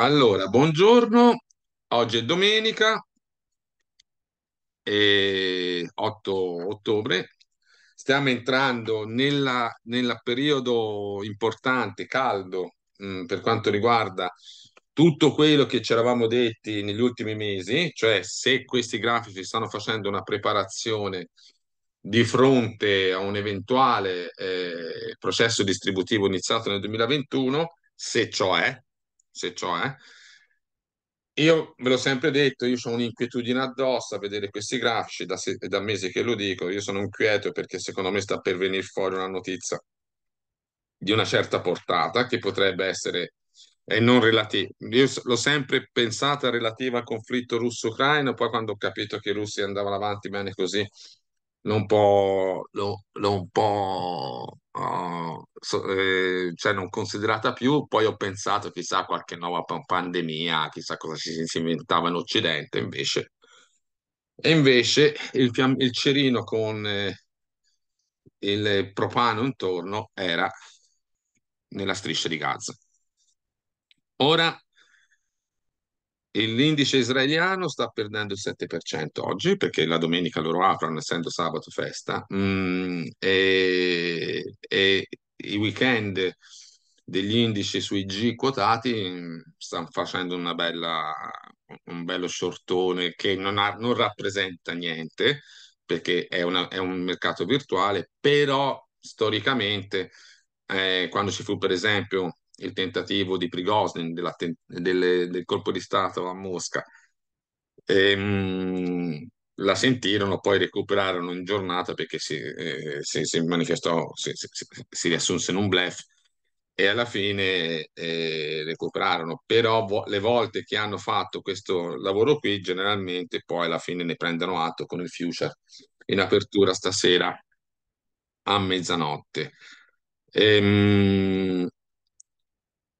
Allora, buongiorno, oggi è domenica, eh, 8 ottobre, stiamo entrando nel periodo importante, caldo, mh, mm, per quanto riguarda tutto quello che ci eravamo detti negli ultimi mesi, cioè se questi grafici stanno facendo una preparazione di fronte a un eventuale eh, processo distributivo iniziato nel 2021, se ciò è, se ciò è. Eh. Io ve l'ho sempre detto, io ho un'inquietudine addosso a vedere questi grafici, da, se, da mesi che lo dico, io sono inquieto perché secondo me sta per venire fuori una notizia di una certa portata che potrebbe essere e non relativa. Io l'ho sempre pensata relativa al conflitto russo-ucraino, poi quando ho capito che i russi andavano avanti bene così, non può, lo, non può uh, ah, so, eh, cioè non considerata più. Poi ho pensato, chissà, qualche nuova pandemia, chissà cosa si, si inventava in Occidente invece. E invece il, il cerino con eh, il propano intorno era nella striscia di Gaza. Ora L'indice israeliano sta perdendo il 7% oggi perché la domenica loro aprono essendo sabato festa mm, e, e, i weekend degli indici sui G quotati mm, stanno facendo una bella, un bello shortone che non, ha, non rappresenta niente perché è, una, è, un mercato virtuale, però storicamente eh, quando ci fu per esempio il tentativo di Prigozhin del, del colpo di Stato a Mosca. E, ehm, mh, la sentirono, poi recuperarono in giornata perché si, eh, si, si manifestò, si, si, riassunse in un blef e alla fine eh, recuperarono. Però vo- le volte che hanno fatto questo lavoro qui, generalmente poi alla fine ne prendono atto con il future in apertura stasera a mezzanotte. Ehm,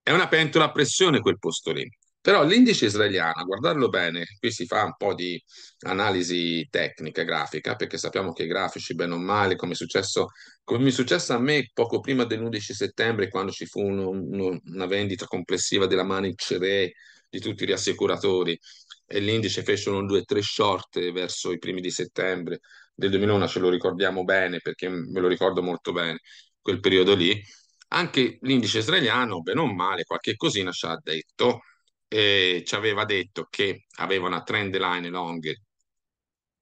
è una pentola a pressione quel posto lì. Però l'indice israeliano, guardarlo bene, qui si fa un po' di analisi tecnica, grafica, perché sappiamo che i grafici, bene o male, come, è successo, come mi è successo a me poco prima dell'11 settembre, quando ci fu uno, uno, una vendita complessiva della Manic Re di tutti gli assicuratori, e l'indice fece un 2-3 short verso i primi di settembre del 2001, ce lo ricordiamo bene, perché me lo ricordo molto bene, quel periodo lì, anche l'indice israeliano, bene o male, qualche cosina ci ha detto, eh, ci aveva detto che aveva una trend line long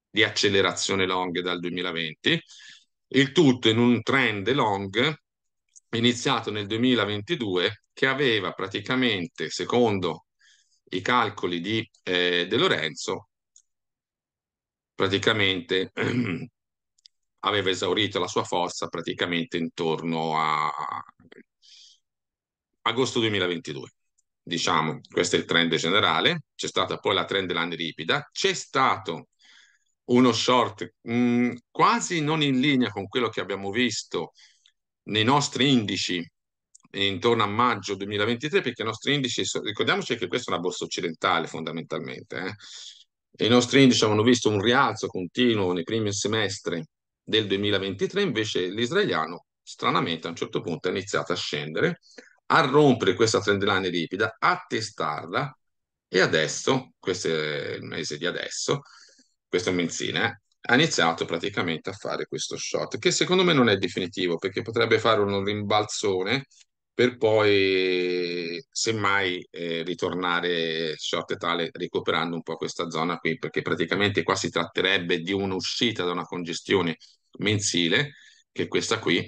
di accelerazione long dal 2020, il tutto in un trend long iniziato nel 2022 che aveva praticamente, secondo i calcoli di eh, De Lorenzo, praticamente ehm, aveva esaurito la sua forza praticamente intorno a agosto 2022. Diciamo, questo è il trend generale. C'è stata poi la trend line ripida. c'è stato uno short mh, mm, quasi non in linea con quello che abbiamo visto nei nostri indici intorno a maggio 2023 perché i nostri indici, ricordiamoci che questa è una borsa occidentale fondamentalmente, eh? i nostri indici avevano visto un rialzo continuo nei primi semestri del 2023 invece l'israeliano stranamente a un certo punto ha iniziato a scendere, a rompere questa trend line ripida, a testarla e adesso, questo è il mese di adesso, questo è mensile, eh, ha iniziato praticamente a fare questo shot che secondo me non è definitivo perché potrebbe fare un rimbalzone per poi semmai eh, ritornare short e tale recuperando un po' questa zona qui, perché praticamente qua si tratterebbe di un'uscita da una congestione mensile, che è questa qui,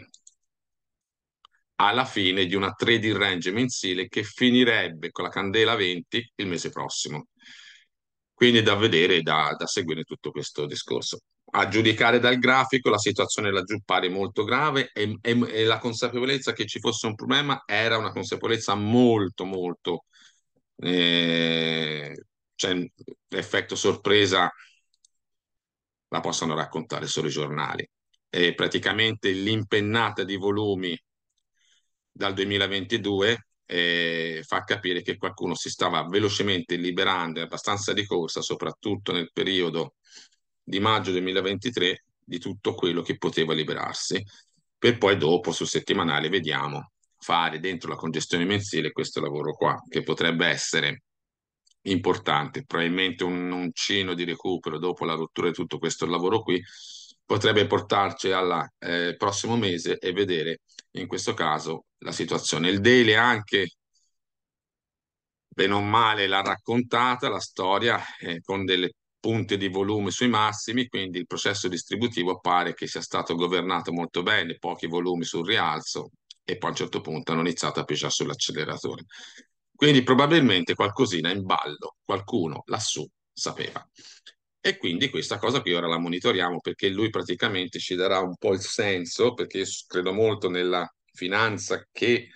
alla fine di una trading range mensile che finirebbe con la candela 20 il mese prossimo. Quindi da vedere da, da seguire tutto questo discorso a giudicare dal grafico, la situazione laggiù pare molto grave e, e, e, la consapevolezza che ci fosse un problema era una consapevolezza molto, molto eh, cioè, effetto sorpresa. La possono raccontare solo i giornali. E praticamente l'impennata di volumi dal 2022 eh, fa capire che qualcuno si stava velocemente liberando abbastanza di corsa, soprattutto nel periodo di maggio 2023 di tutto quello che poteva liberarsi, per poi dopo su settimanale vediamo fare dentro la congestione mensile questo lavoro qua, che potrebbe essere importante, probabilmente un uncino di recupero dopo la rottura di tutto questo lavoro qui, potrebbe portarci al eh, prossimo mese e vedere in questo caso la situazione. Il Dele anche, bene o male, l'ha raccontata la storia eh, con delle punti di volume sui massimi, quindi il processo distributivo pare che sia stato governato molto bene, pochi volumi sul rialzo e poi a un certo punto hanno iniziato a pisciare sull'acceleratore. Quindi probabilmente qualcosina in ballo, qualcuno lassù sapeva. E quindi questa cosa qui ora la monitoriamo perché lui praticamente ci darà un po' il senso, perché io credo molto nella finanza che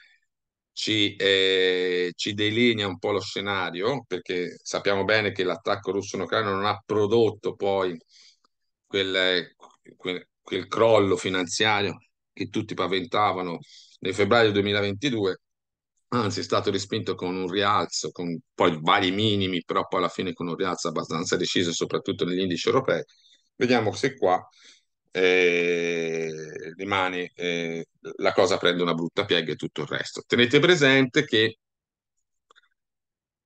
ci, eh, ci, delinea un po' lo scenario, perché sappiamo bene che l'attacco russo in Ucraina non ha prodotto poi quel, quel, quel crollo finanziario che tutti paventavano nel febbraio 2022, anzi è stato respinto con un rialzo, con poi vari minimi, però poi alla fine con un rialzo abbastanza deciso, soprattutto negli indici europei. Vediamo se qua eh, rimane eh, la cosa prende una brutta piega e tutto il resto. Tenete presente che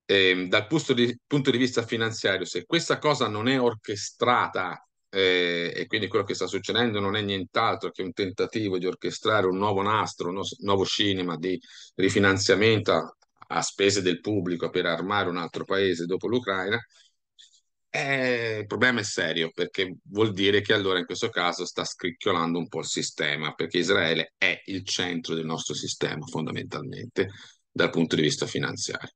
eh, dal punto di, punto di, vista finanziario, se questa cosa non è orchestrata eh, e quindi quello che sta succedendo non è nient'altro che un tentativo di orchestrare un nuovo nastro, un nuovo cinema di rifinanziamento a, a spese del pubblico per armare un altro paese dopo l'Ucraina, eh, il problema è serio perché vuol dire che allora in questo caso sta scricchiolando un po' il sistema perché Israele è il centro del nostro sistema fondamentalmente dal punto di vista finanziario.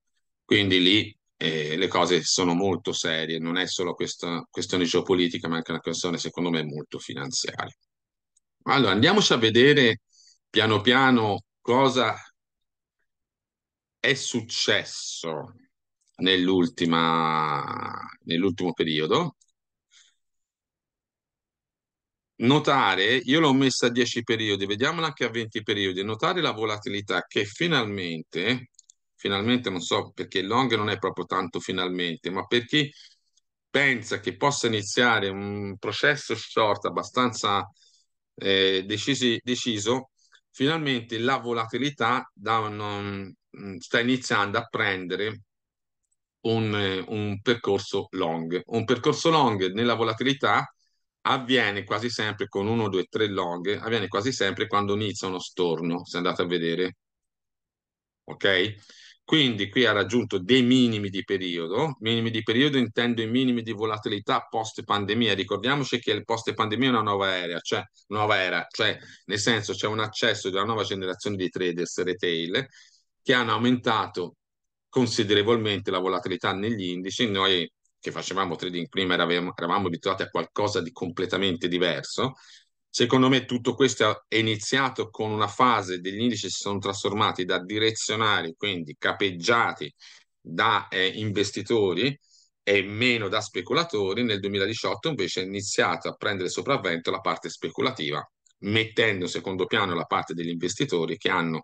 Quindi lì eh, le cose sono molto serie, non è solo questa questione geopolitica ma anche una questione secondo me molto finanziaria. Allora andiamoci a vedere piano piano cosa è successo nell'ultima nell'ultimo periodo. Notare, io l'ho messa a 10 periodi, vediamola anche a 20 periodi, notare la volatilità che finalmente, finalmente non so perché il long non è proprio tanto finalmente, ma per chi pensa che possa iniziare un processo short abbastanza eh, decisi, deciso, finalmente la volatilità da, non, mm, sta iniziando a prendere un, un percorso long. Un percorso long nella volatilità avviene quasi sempre con 1, 2, 3 long, avviene quasi sempre quando inizia uno storno, se andate a vedere. Ok? Quindi qui ha raggiunto dei minimi di periodo, minimi di periodo intendo i minimi di volatilità post pandemia, ricordiamoci che il post pandemia è una nuova era, cioè, nuova era, cioè nel senso c'è un accesso di una nuova generazione di traders retail che hanno aumentato considerevolmente la volatilità negli indici. Noi che facevamo trading prima eravamo, eravamo abituati a qualcosa di completamente diverso. Secondo me tutto questo è iniziato con una fase degli indici che si sono trasformati da direzionari, quindi capeggiati da eh, investitori e meno da speculatori. Nel 2018 invece è iniziato a prendere sopravvento la parte speculativa, mettendo in secondo piano la parte degli investitori che, hanno,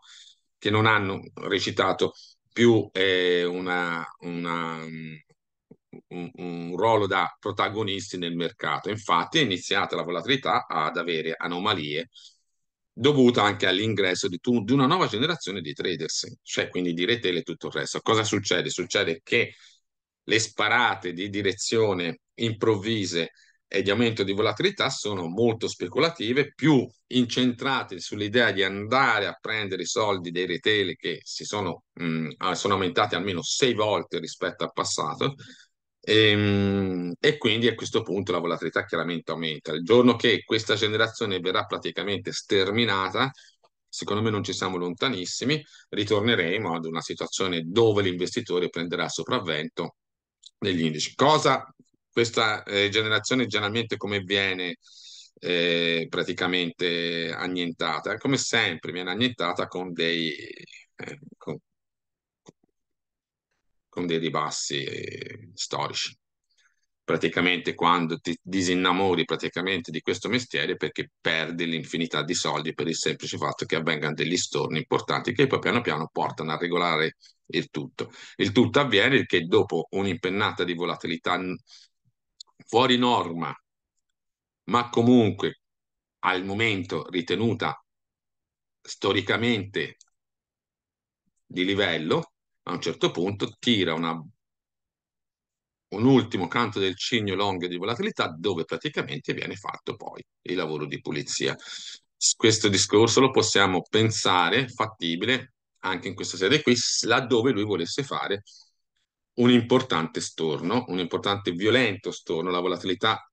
che non hanno recitato più eh, una, una, mm, un, un, ruolo da protagonisti nel mercato. Infatti è iniziata la volatilità ad avere anomalie dovuta anche all'ingresso di, tu, di una nuova generazione di traders, cioè quindi di retail e tutto il resto. Cosa succede? Succede che le sparate di direzione improvvise e di aumento di volatilità sono molto speculative, più incentrate sull'idea di andare a prendere i soldi dei retail che si sono, mh, mm, sono aumentati almeno sei volte rispetto al passato. E, ehm, e, quindi a questo punto la volatilità chiaramente aumenta. Il giorno che questa generazione verrà praticamente sterminata, secondo me non ci siamo lontanissimi, ritorneremo ad una situazione dove l'investitore prenderà sopravvento negli indici. Cosa questa eh, generazione generalmente come viene eh, praticamente annientata? Come sempre viene annientata con dei, eh, con, con dei ribassi eh, storici. Praticamente quando ti disinnamori praticamente di questo mestiere perché perdi l'infinità di soldi per il semplice fatto che avvengano degli storni importanti che poi piano piano portano a regolare il tutto. Il tutto avviene perché dopo un'impennata di volatilità fuori norma, ma comunque al momento ritenuta storicamente di livello, a un certo punto tira una, un ultimo canto del cigno long di volatilità dove praticamente viene fatto poi il lavoro di pulizia. Questo discorso lo possiamo pensare fattibile anche in questa sede qui, laddove lui volesse fare un importante storno, un importante violento storno, la volatilità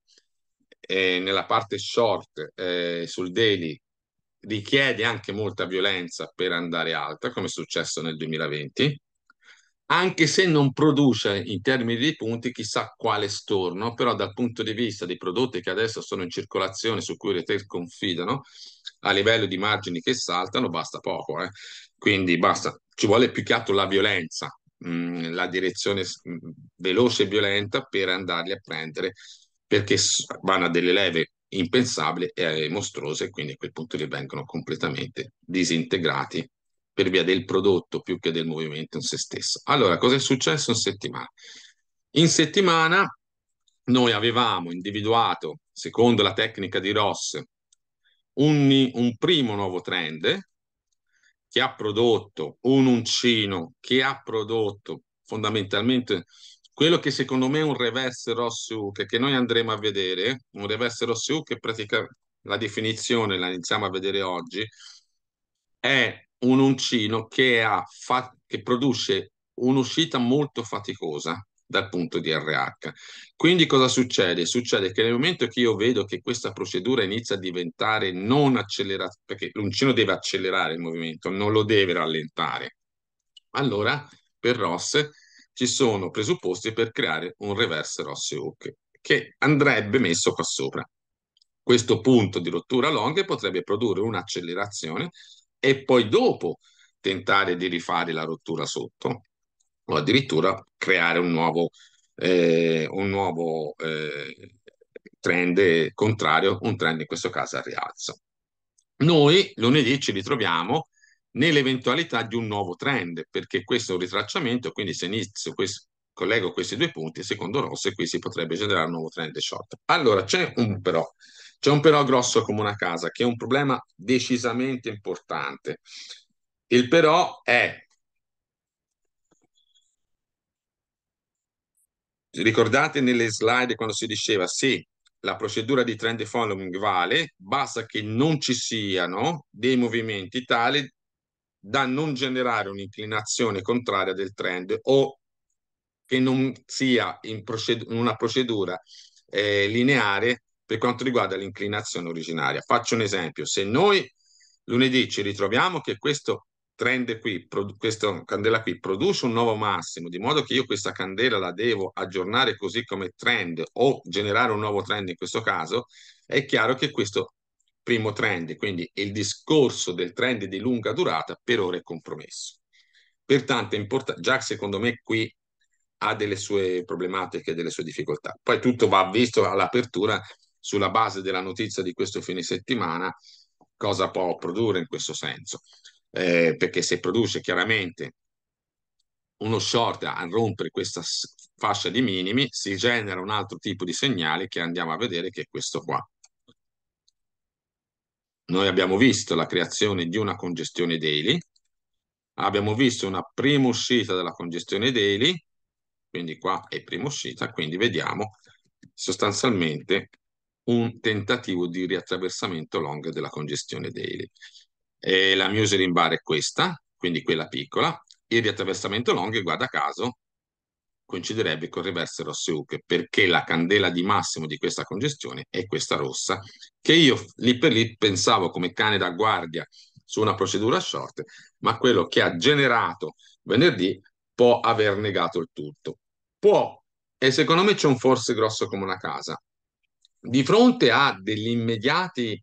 eh, nella parte short eh, sul daily richiede anche molta violenza per andare alta, come è successo nel 2020, anche se non produce in termini di punti chissà quale storno, però dal punto di vista dei prodotti che adesso sono in circolazione, su cui le retail confidano, a livello di margini che saltano, basta poco. Eh. Quindi basta, ci vuole più che altro la violenza la direzione veloce e violenta per andarli a prendere perché vanno a delle leve impensabili e eh, mostruose, e quindi a quel punto li vengono completamente disintegrati per via del prodotto più che del movimento in se stesso. Allora, cosa è successo in settimana? In settimana noi avevamo individuato, secondo la tecnica di Ross, un, un primo nuovo trend che ha prodotto un uncino, che ha prodotto fondamentalmente quello che secondo me è un reverse Ross Hook che noi andremo a vedere, un reverse Ross Hook che pratica la definizione, la iniziamo a vedere oggi, è un uncino che, ha fa- che produce un'uscita molto faticosa, dal punto di RH. Quindi cosa succede? Succede che nel momento che io vedo che questa procedura inizia a diventare non accelerata, perché l'uncino deve accelerare il movimento, non lo deve rallentare, allora per ROS ci sono presupposti per creare un reverse ROS hook che andrebbe messo qua sopra. Questo punto di rottura long potrebbe produrre un'accelerazione e poi dopo tentare di rifare la rottura sotto o addirittura creare un nuovo, eh, un nuovo eh, trend contrario, un trend in questo caso al rialzo. Noi lunedì ci ritroviamo nell'eventualità di un nuovo trend, perché questo è un ritracciamento, quindi se inizio questo, collego questi due punti, secondo Ross, qui si potrebbe generare un nuovo trend short. Allora, c'è un però, c'è un però grosso come una casa, che è un problema decisamente importante. Il però è Ricordate nelle slide quando si diceva se la procedura di trend following vale, basta che non ci siano dei movimenti tali da non generare un'inclinazione contraria del trend o che non sia in proced una procedura eh, lineare per quanto riguarda l'inclinazione originaria. Faccio un esempio, se noi lunedì ci ritroviamo che questo trend qui, questa candela qui produce un nuovo massimo, di modo che io questa candela la devo aggiornare così come trend o generare un nuovo trend in questo caso, è chiaro che questo primo trend, quindi il discorso del trend di lunga durata per ora è compromesso. Pertanto è importante, già secondo me qui ha delle sue problematiche, delle sue difficoltà. Poi tutto va visto all'apertura sulla base della notizia di questo fine settimana, cosa può produrre in questo senso eh, perché se produce chiaramente uno short a rompere questa fascia di minimi, si genera un altro tipo di segnale che andiamo a vedere che è questo qua. Noi abbiamo visto la creazione di una congestione daily, abbiamo visto una prima uscita della congestione daily, quindi qua è prima uscita, quindi vediamo sostanzialmente un tentativo di riattraversamento long della congestione daily. E la in Bar è questa, quindi quella piccola, e di attraversamento long, guarda caso, coinciderebbe con il reverse rosse hook, perché la candela di massimo di questa congestione è questa rossa, che io lì per lì pensavo come cane da guardia su una procedura short, ma quello che ha generato venerdì può aver negato il tutto. Può, e secondo me c'è un forse grosso come una casa. Di fronte a degli immediati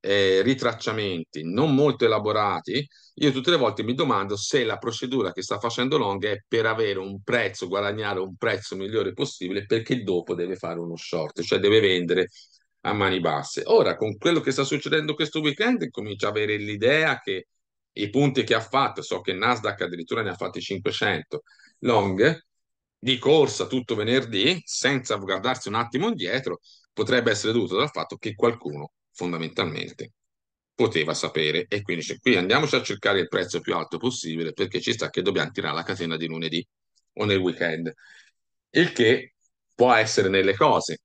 eh, ritracciamenti non molto elaborati, io tutte le volte mi domando se la procedura che sta facendo Long è per avere un prezzo, guadagnare un prezzo migliore possibile, perché dopo deve fare uno short, cioè deve vendere a mani basse. Ora, con quello che sta succedendo questo weekend, comincia a avere l'idea che i punti che ha fatto, so che Nasdaq addirittura ne ha fatti 500, Long, di corsa tutto venerdì, senza guardarsi un attimo indietro, potrebbe essere dovuto dal fatto che qualcuno fondamentalmente poteva sapere e quindi dice qui andiamoci a cercare il prezzo più alto possibile perché ci sta che dobbiamo tirare la catena di lunedì o nel weekend il che può essere nelle cose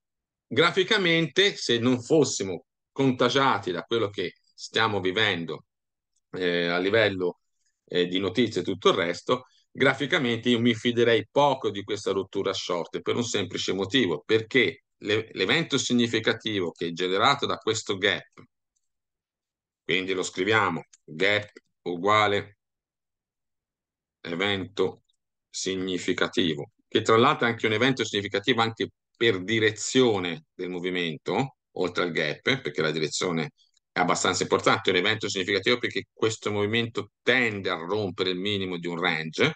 graficamente se non fossimo contagiati da quello che stiamo vivendo eh, a livello eh, di notizie e tutto il resto graficamente io mi fiderei poco di questa rottura short per un semplice motivo perché l'evento significativo che è generato da questo gap, quindi lo scriviamo gap uguale evento significativo, che tra l'altro è anche un evento significativo anche per direzione del movimento, oltre al gap, perché la direzione è abbastanza importante, è un evento significativo perché questo movimento tende a rompere il minimo di un range,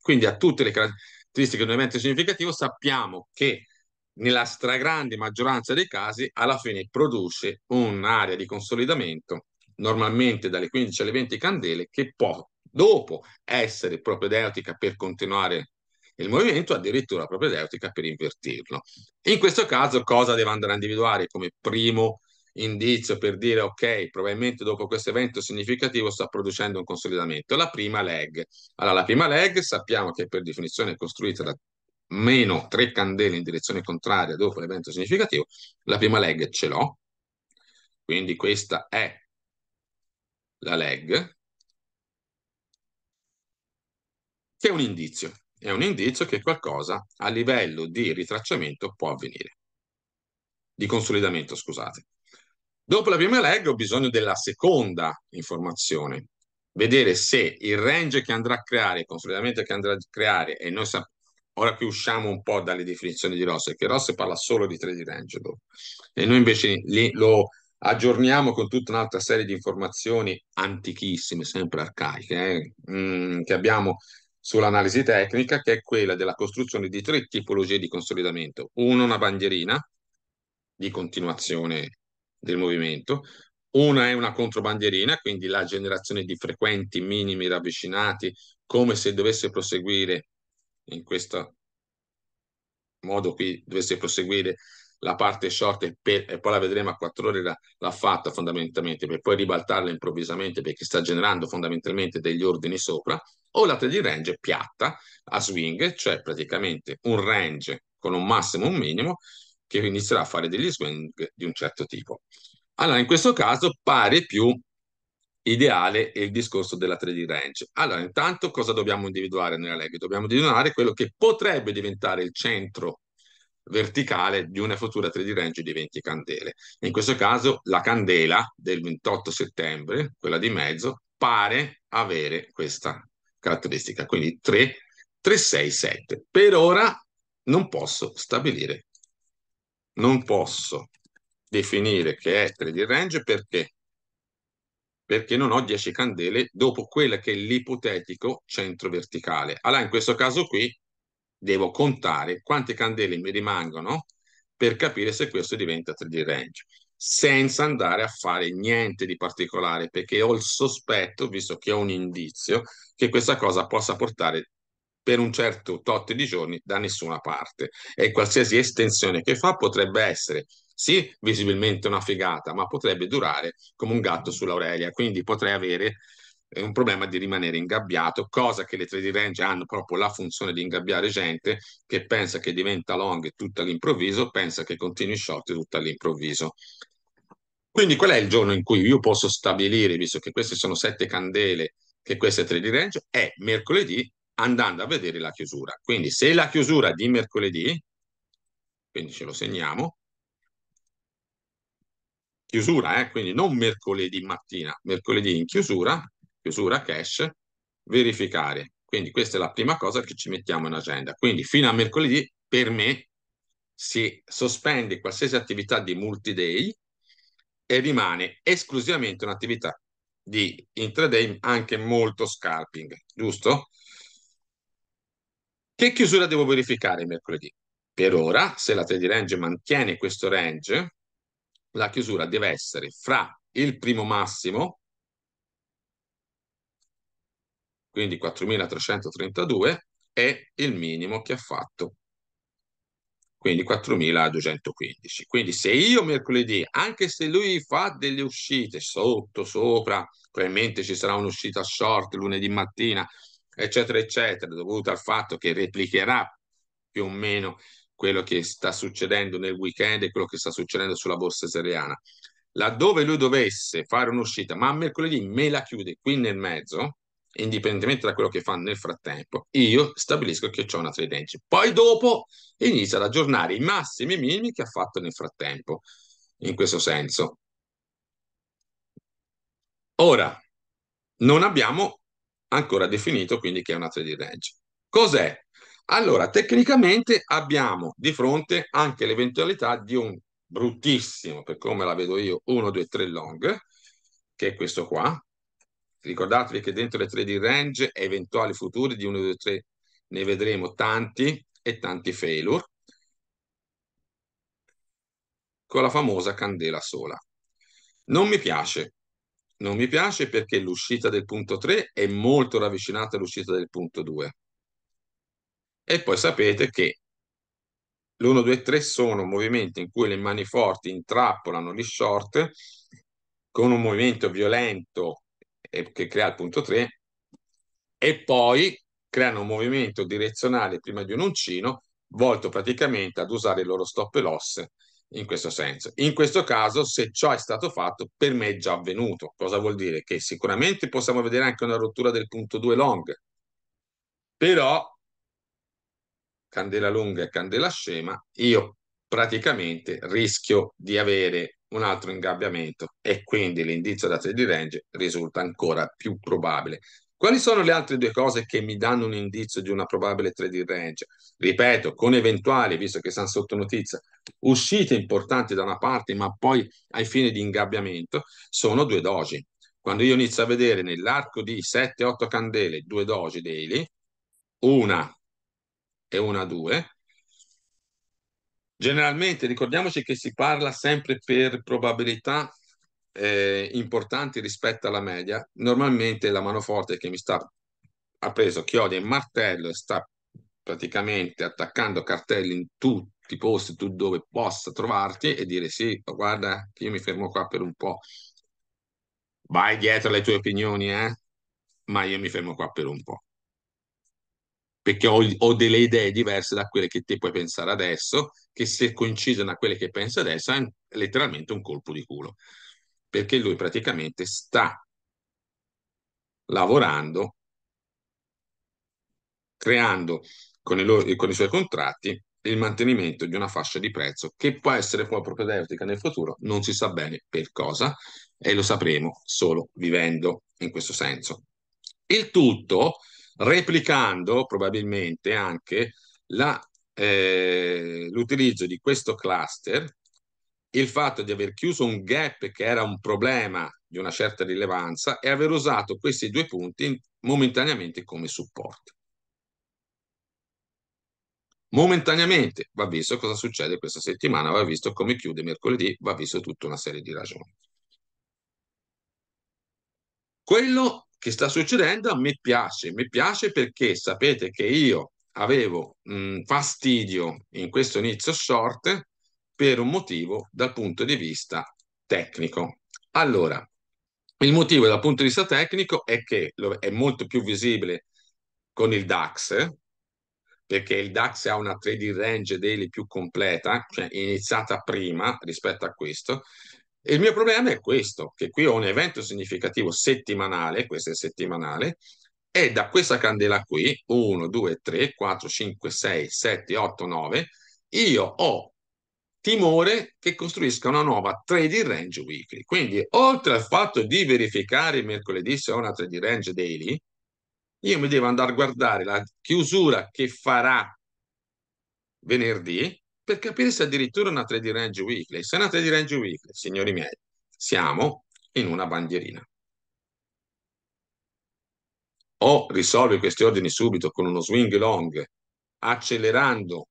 quindi a tutte le caratteristiche di un evento significativo sappiamo che nella stragrande maggioranza dei casi alla fine produce un'area di consolidamento normalmente dalle 15 alle 20 candele che può dopo essere propedeutica per continuare il movimento, addirittura propedeutica per invertirlo. In questo caso cosa devo andare a individuare come primo indizio per dire ok, probabilmente dopo questo evento significativo sta producendo un consolidamento? La prima leg. Allora, la prima leg sappiamo che per definizione è costruita da meno tre candele in direzione contraria dopo l'evento significativo, la prima leg ce l'ho, quindi questa è la leg, che è un indizio, è un indizio che qualcosa a livello di ritracciamento può avvenire, di consolidamento, scusate. Dopo la prima leg ho bisogno della seconda informazione, vedere se il range che andrà a creare, il consolidamento che andrà a creare, e noi Ora qui usciamo un po' dalle definizioni di Ross, perché Ross parla solo di 3D range e noi invece lo aggiorniamo con tutta un'altra serie di informazioni antichissime, sempre arcaiche, eh, mm, che abbiamo sull'analisi tecnica, che è quella della costruzione di tre tipologie di consolidamento. Uno, una bandierina di continuazione del movimento, una è una controbandierina, quindi la generazione di frequenti minimi ravvicinati, come se dovesse proseguire in questo modo qui dovesse proseguire la parte short per, e, poi la vedremo a quattro ore l'ha fatta fondamentalmente per poi ribaltarla improvvisamente perché sta generando fondamentalmente degli ordini sopra o la 3 range piatta a swing cioè praticamente un range con un massimo e un minimo che inizierà a fare degli swing di un certo tipo allora in questo caso pare più ideale è il discorso della 3D range. Allora, intanto cosa dobbiamo individuare nella Lego? Dobbiamo individuare quello che potrebbe diventare il centro verticale di una futura 3D range di 20 candele. In questo caso la candela del 28 settembre, quella di mezzo, pare avere questa caratteristica, quindi 3, 3, 6, 7. Per ora non posso stabilire, non posso definire che è 3D range perché perché non ho 10 candele dopo quella che è l'ipotetico centro verticale. Allora in questo caso qui devo contare quante candele mi rimangono per capire se questo diventa 3D range, senza andare a fare niente di particolare, perché ho il sospetto, visto che ho un indizio, che questa cosa possa portare per un certo tot di giorni da nessuna parte e qualsiasi estensione che fa potrebbe essere sì, visibilmente una figata, ma potrebbe durare come un gatto sull'Aurelia, quindi potrei avere eh, un problema di rimanere ingabbiato, cosa che le 3D range hanno proprio la funzione di ingabbiare gente che pensa che diventa long tutto all'improvviso, pensa che continui short tutto all'improvviso. Quindi qual è il giorno in cui io posso stabilire, visto che queste sono sette candele, che queste 3D range? È mercoledì andando a vedere la chiusura. Quindi se la chiusura di mercoledì, quindi ce lo segniamo, chiusura, eh, quindi non mercoledì mattina, mercoledì in chiusura, chiusura cash, verificare. Quindi questa è la prima cosa che ci mettiamo in agenda. Quindi fino a mercoledì per me si sospende qualsiasi attività di multi-day e rimane esclusivamente un'attività di intraday anche molto scalping, giusto? Che chiusura devo verificare mercoledì? Per ora, se la trading range mantiene questo range, la chiusura deve essere fra il primo massimo, quindi 4.332, e il minimo che ha fatto, quindi 4.215. Quindi se io mercoledì, anche se lui fa delle uscite sotto, sopra, probabilmente ci sarà un'uscita short lunedì mattina, eccetera, eccetera, dovuta al fatto che replicherà più o meno quello che sta succedendo nel weekend e quello che sta succedendo sulla borsa seriana. Laddove lui dovesse fare un'uscita, ma a mercoledì me la chiude qui nel mezzo, indipendentemente da quello che fa nel frattempo, io stabilisco che c'è una trade tridente. Poi dopo inizia ad aggiornare i massimi e minimi che ha fatto nel frattempo, in questo senso. Ora, non abbiamo ancora definito quindi che è una trade range. Cos'è allora, tecnicamente abbiamo di fronte anche l'eventualità di un bruttissimo, per come la vedo io, 1, 2, 3 long, che è questo qua. Ricordatevi che dentro le 3D range e eventuali futuri di 1, 2, 3 ne vedremo tanti e tanti failure con la famosa candela sola. Non mi piace, non mi piace perché l'uscita del punto 3 è molto ravvicinata all'uscita del punto 2 e poi sapete che l'1, 2, 3 sono movimenti in cui le mani forti intrappolano gli short con un movimento violento eh, che crea il punto 3 e poi creano un movimento direzionale prima di un uncino volto praticamente ad usare il loro stop loss in questo senso. In questo caso, se ciò è stato fatto, per me è già avvenuto. Cosa vuol dire? Che sicuramente possiamo vedere anche una rottura del punto 2 long, però candela lunga e candela scema, io praticamente rischio di avere un altro ingabbiamento e quindi l'indizio da 3D range risulta ancora più probabile. Quali sono le altre due cose che mi danno un indizio di una probabile 3D range? Ripeto, con eventuali, visto che siamo sotto notizia, uscite importanti da una parte, ma poi ai fini di ingabbiamento, sono due doji. Quando io inizio a vedere nell'arco di 7-8 candele due doji daily, una e una a due. Generalmente ricordiamoci che si parla sempre per probabilità eh, importanti rispetto alla media. Normalmente la mano forte che mi sta ha preso chiodi e martello e sta praticamente attaccando cartelli in tutti i posti tu dove possa trovarti e dire sì, guarda, io mi fermo qua per un po'. Vai dietro le tue opinioni, eh? Ma io mi fermo qua per un po' perché ho, ho, delle idee diverse da quelle che ti puoi pensare adesso, che se coincidono a quelle che pensi adesso è letteralmente un colpo di culo, perché lui praticamente sta lavorando, creando con i, loro, con i suoi contratti il mantenimento di una fascia di prezzo che può essere poi propedeutica nel futuro, non si sa bene per cosa e lo sapremo solo vivendo in questo senso. Il tutto replicando probabilmente anche la, eh, l'utilizzo di questo cluster, il fatto di aver chiuso un gap che era un problema di una certa rilevanza e aver usato questi due punti momentaneamente come supporto. Momentaneamente va visto cosa succede questa settimana, va visto come chiude mercoledì, va visto tutta una serie di ragioni. Quello che sta succedendo a me piace, mi piace perché sapete che io avevo mh, mm, fastidio in questo inizio short per un motivo dal punto di vista tecnico. Allora, il motivo dal punto di vista tecnico è che è molto più visibile con il DAX, perché il DAX ha una trading range daily più completa, cioè iniziata prima rispetto a questo, e il mio problema è questo, che qui ho un evento significativo settimanale, questo è settimanale, e da questa candela qui, 1, 2, 3, 4, 5, 6, 7, 8, 9, io ho timore che costruisca una nuova trading range weekly. Quindi, oltre al fatto di verificare mercoledì se ho una trading range daily, io mi devo andare a guardare la chiusura che farà venerdì per capire se addirittura è una trade range weekly. Se è una trade range weekly, signori miei, siamo in una bandierina. O risolvi questi ordini subito con uno swing long, accelerando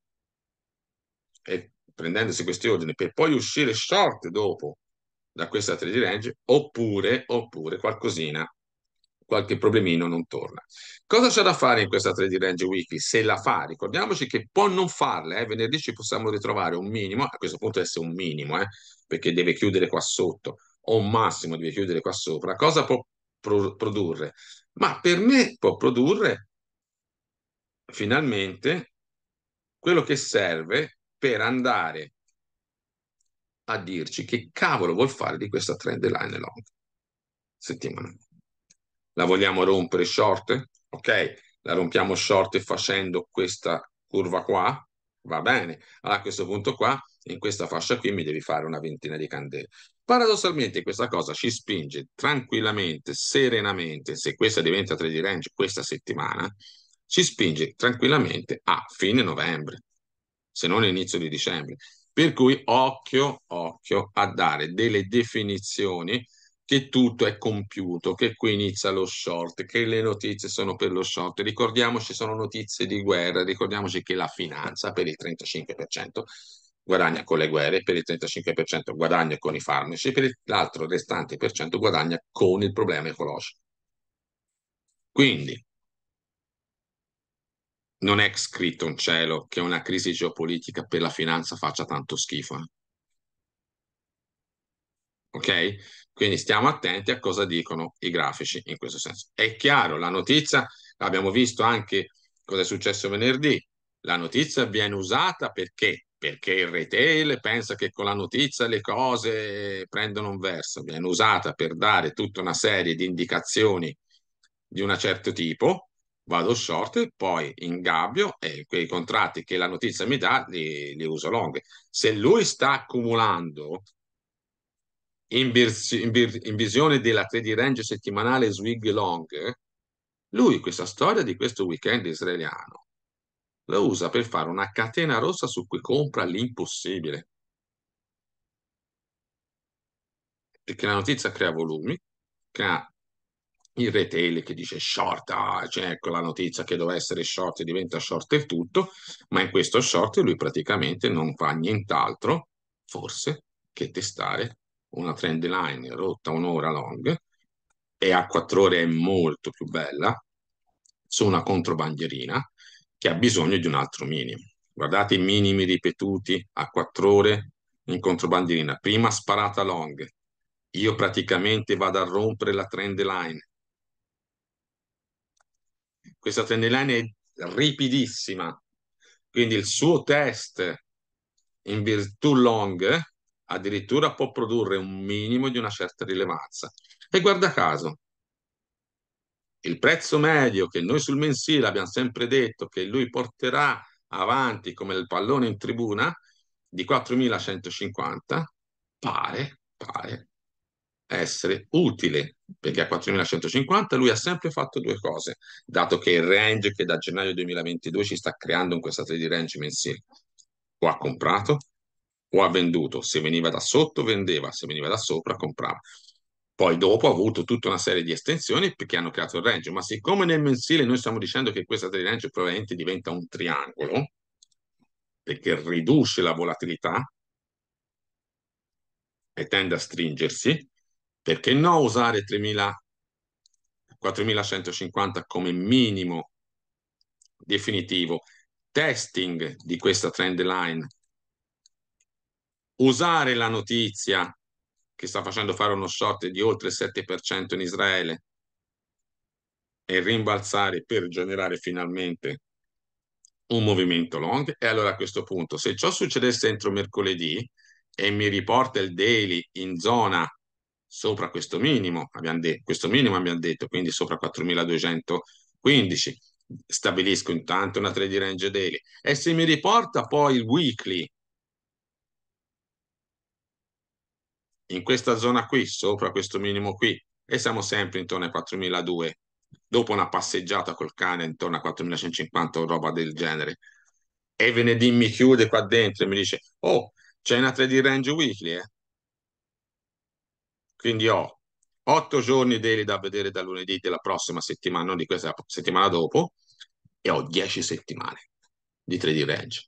e prendendosi questi ordini per poi uscire short dopo da questa trade range, oppure, oppure qualcosina qualche problemino non torna. Cosa c'è da fare in questa 3D Range Weekly? Se la fa, ricordiamoci che può non farla, eh? venerdì ci possiamo ritrovare un minimo, a questo punto essere un minimo, eh? perché deve chiudere qua sotto, o un massimo deve chiudere qua sopra. Cosa può pro- produrre? Ma per me può produrre finalmente quello che serve per andare a dirci che cavolo vuol fare di questa trend line long settimana. La vogliamo rompere short? Ok, la rompiamo short facendo questa curva qua? Va bene. Allora a questo punto qua, in questa fascia qui, mi devi fare una ventina di candele. Paradossalmente questa cosa ci spinge tranquillamente, serenamente, se questa diventa 3D range questa settimana, ci spinge tranquillamente a fine novembre, se non inizio di dicembre. Per cui occhio, occhio a dare delle definizioni che tutto è compiuto, che qui inizia lo short, che le notizie sono per lo short. Ricordiamoci, sono notizie di guerra, ricordiamoci che la finanza per il 35% guadagna con le guerre, per il 35% guadagna con i farmaci, per l'altro restante per cento guadagna con il problema ecologico. Quindi non è scritto in cielo che una crisi geopolitica per la finanza faccia tanto schifo. Eh? Ok? Quindi stiamo attenti a cosa dicono i grafici in questo senso. È chiaro, la notizia, abbiamo visto anche cosa è successo venerdì, la notizia viene usata perché? Perché il retail pensa che con la notizia le cose prendono un verso, viene usata per dare tutta una serie di indicazioni di un certo tipo, vado short, poi ingabbio e quei contratti che la notizia mi dà li, li uso long. Se lui sta accumulando in, vis- in, vis- in visione della 3D Range settimanale Swig Long, lui questa storia di questo weekend israeliano la usa per fare una catena rossa su cui compra l'impossibile. Perché la notizia crea volumi, crea il retail che dice short, ah, cioè ecco la notizia che doveva essere short e diventa short il tutto, ma in questo short lui praticamente non fa nient'altro, forse, che testare una trend line rotta un'ora long e a quattro ore è molto più bella su una controbandierina che ha bisogno di un altro minimo. Guardate i minimi ripetuti a quattro ore in controbandierina. Prima sparata long, io praticamente vado a rompere la trend line. Questa trend line è ripidissima, quindi il suo test in virtù long addirittura può produrre un minimo di una certa rilevanza. E guarda caso, il prezzo medio che noi sul mensile abbiamo sempre detto che lui porterà avanti come il pallone in tribuna di 4.150 pare, pare essere utile perché a 4.150 lui ha sempre fatto due cose dato che il range che da gennaio 2022 ci sta creando in questa 3D range mensile o ha comprato o ha venduto, se veniva da sotto vendeva, se veniva da sopra comprava. Poi dopo ha avuto tutta una serie di estensioni che hanno creato il range, ma siccome nel mensile noi stiamo dicendo che questa del range probabilmente diventa un triangolo, perché riduce la volatilità e tende a stringersi, perché no usare 3000, 4150 come minimo definitivo testing di questa trend line usare la notizia che sta facendo fare uno short di oltre il 7% in Israele e rimbalzare per generare finalmente un movimento long. E allora a questo punto, se ciò succedesse entro mercoledì e mi riporta il daily in zona sopra questo minimo, abbiamo detto, questo minimo abbiamo detto, quindi sopra 4215, stabilisco intanto una trade range daily. E se mi riporta poi il weekly in questa zona qui, sopra questo minimo qui, e siamo sempre intorno ai 4.200, dopo una passeggiata col cane intorno a 4.150 o roba del genere. E venerdì mi chiude qua dentro e mi dice, oh, c'è una 3D Range Weekly, eh? Quindi ho otto giorni daily da vedere da lunedì della prossima settimana, non di questa settimana dopo, e ho 10 settimane di 3D Range.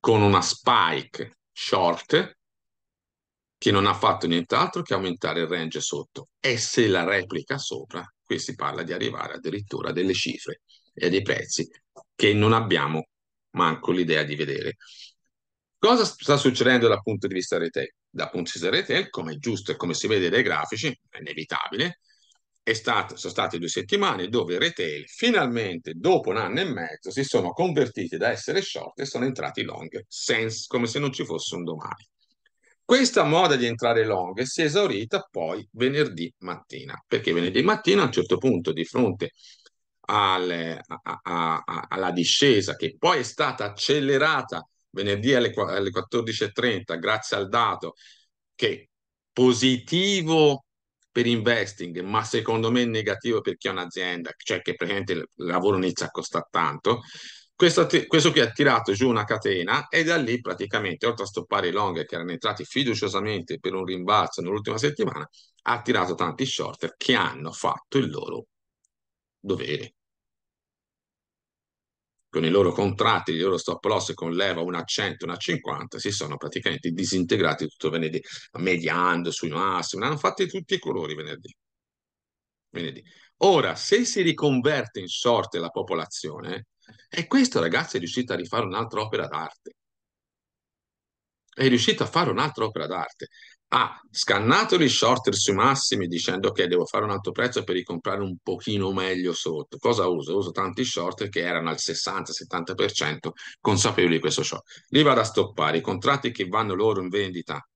Con una spike short che non ha fatto nient'altro che aumentare il range sotto e se la replica sopra, qui si parla di arrivare addirittura a delle cifre e a dei prezzi che non abbiamo manco l'idea di vedere. Cosa sta succedendo dal punto di vista retail? Dal punto di vista retail, come è giusto e come si vede dai grafici, è inevitabile, è stato, sono state due settimane dove i retail finalmente, dopo un anno e mezzo, si sono convertiti da essere short e sono entrati long, sense, come se non ci fosse un domani. Questa moda di entrare long si è esaurita poi venerdì mattina, perché venerdì mattina a un certo punto di fronte alle, a, a, a, alla discesa che poi è stata accelerata venerdì alle, alle 14.30 grazie al dato che positivo per investing, ma secondo me negativo per chi ha un'azienda, cioè che praticamente il lavoro inizia a costare tanto, questo, questo, qui ha tirato giù una catena e da lì praticamente, oltre a stoppare i long che erano entrati fiduciosamente per un rimbalzo nell'ultima settimana, ha tirato tanti shorter che hanno fatto il loro dovere. Con i loro contratti, i loro stop loss con leva 1 a 100, 1 a 50, si sono praticamente disintegrati tutto venerdì, mediando sui massimi, hanno fatti tutti i colori venerdì. venerdì. Ora, se si riconverte in short la popolazione, e questo, ragazzi, è riuscito a rifare un'altra opera d'arte. È riuscito a fare un'altra opera d'arte. Ha scannato gli shorter sui massimi dicendo che devo fare un altro prezzo per ricomprare un pochino meglio sotto. Cosa uso? Uso tanti shorter che erano al 60-70% consapevoli di questo short. Lì vado a stoppare. I contratti che vanno loro in vendita,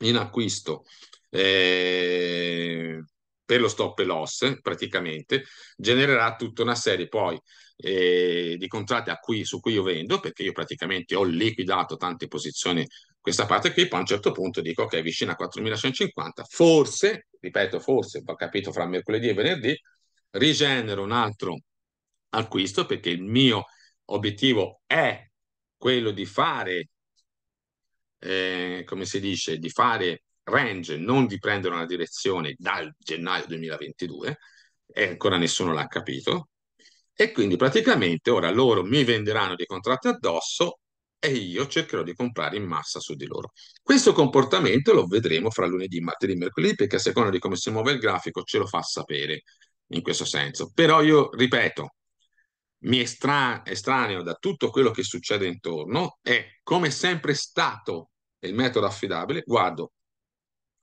in acquisto, eh, per lo stop e loss praticamente genererà tutta una serie poi eh, di contratti cui, su cui io vendo, perché io praticamente ho liquidato tante posizioni questa parte qui, poi a un certo punto dico ok, vicino a 4.150, forse, ripeto forse, ho capito fra mercoledì e venerdì, rigenero un altro acquisto perché il mio obiettivo è quello di fare, eh, come si dice, di fare range, non di prendere una direzione dal gennaio 2022, e ancora nessuno l'ha capito, e quindi praticamente ora loro mi venderanno dei contratti addosso e io cercherò di comprare in massa su di loro. Questo comportamento lo vedremo fra lunedì, martedì, mercoledì, perché a seconda di come si muove il grafico ce lo fa sapere in questo senso. Però io ripeto, mi estraneo da tutto quello che succede intorno e come sempre stato il metodo affidabile, guardo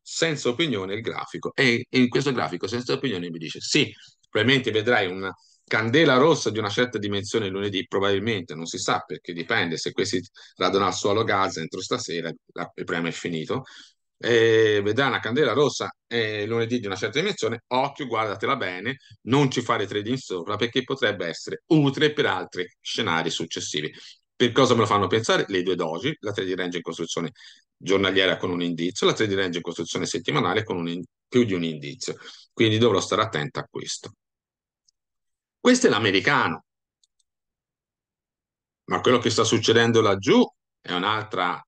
senza opinione il grafico e in questo grafico senza opinione mi dice sì, probabilmente vedrai una candela rossa di una certa dimensione lunedì, probabilmente, non si sa perché dipende, se questi radona al suolo gas entro stasera la, il problema è finito, eh, vedrà una candela rossa eh, lunedì di una certa dimensione, occhio, guardatela bene, non ci fare trading sopra perché potrebbe essere utile per altri scenari successivi. Per cosa me lo fanno pensare? Le due doji, la trading range in costruzione giornaliera con un indizio, la trading range in costruzione settimanale con un in- più di un indizio. Quindi dovrò stare attento a questo. Questo è l'americano. Ma quello che sta succedendo laggiù è un'altra,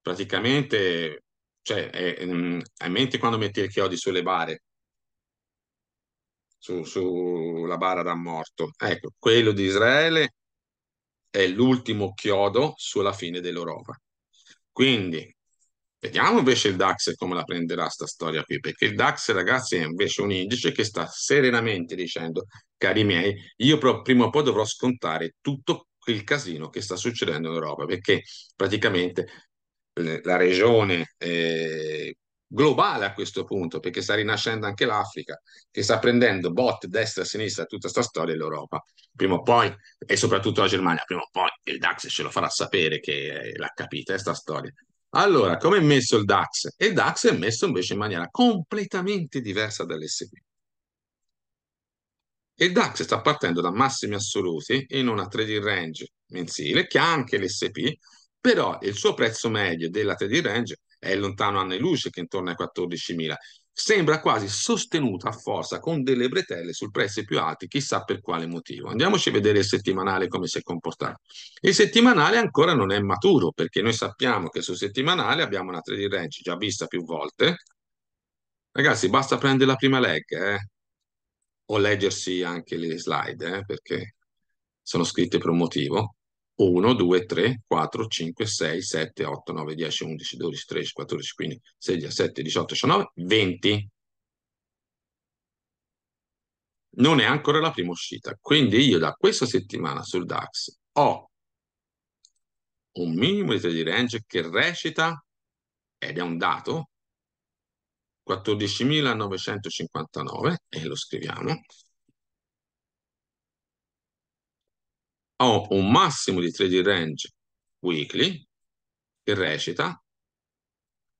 praticamente, cioè, è, ehm, mente quando metti il chiodi sulle bare, sulla su bara da morto. Ecco, quello di Israele è l'ultimo chiodo sulla fine dell'Europa. Quindi, vediamo invece il DAX come la prenderà sta storia qui, perché il DAX, ragazzi, è invece un indice che sta serenamente dicendo cari miei, io però prima o poi dovrò scontare tutto il casino che sta succedendo in Europa, perché praticamente eh, la regione eh, globale a questo punto, perché sta rinascendo anche l'Africa, che sta prendendo bot destra e sinistra tutta questa storia l'Europa, prima o poi, e soprattutto la Germania, prima o poi il DAX ce lo farà sapere che eh, l'ha capita questa storia. Allora, come è messo il DAX? Il DAX è messo invece in maniera completamente diversa dall'SP. Il DAX sta partendo da massimi assoluti in una trading range mensile che ha anche l'SP, però il suo prezzo medio della trading range è lontano anni luce che è intorno ai 14.000. Sembra quasi sostenuta a forza con delle bretelle sul prezzo più alti, chissà per quale motivo. Andiamoci a vedere il settimanale come si è comportato. Il settimanale ancora non è maturo perché noi sappiamo che sul settimanale abbiamo una trading range già vista più volte. Ragazzi, basta prendere la prima leg, eh? o leggersi anche le slide, eh, perché sono scritte per un motivo. 1, 2, 3, 4, 5, 6, 7, 8, 9, 10, 11, 12, 13, 14, 15, 16, 17, 18, 19, 20. Non è ancora la prima uscita. Quindi io da questa settimana sul DAX ho un minimo di trading range che recita, ed è un dato, 14.959 e lo scriviamo. Ho un massimo di trading range weekly che recita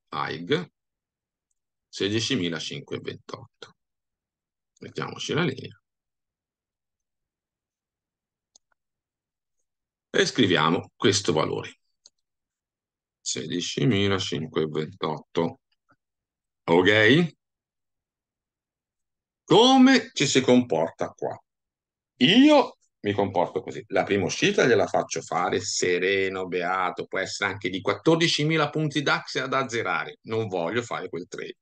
AIG 16.528. Mettiamoci la linea. E scriviamo questo valore. 16.528. Ok? Come ci si comporta qua? Io mi comporto così. La prima uscita gliela faccio fare sereno, beato, può essere anche di 14.000 punti DAX ad azzerare. Non voglio fare quel trade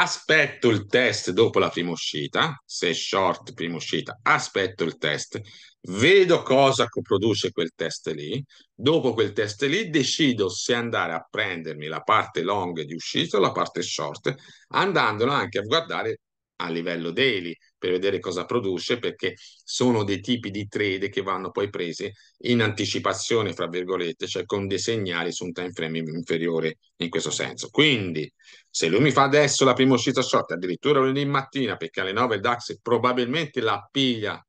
aspetto il test dopo la prima uscita, se short prima uscita, aspetto il test, vedo cosa produce quel test lì, dopo quel test lì decido se andare a prendermi la parte long di uscita o la parte short, andandola anche a guardare a livello daily, per vedere cosa produce, perché sono dei tipi di trade che vanno poi prese in anticipazione, fra virgolette, cioè con dei segnali su un time frame inferiore in questo senso. Quindi, se lui mi fa adesso la prima uscita short, addirittura lunedì mattina, perché alle 9 il DAX probabilmente la piglia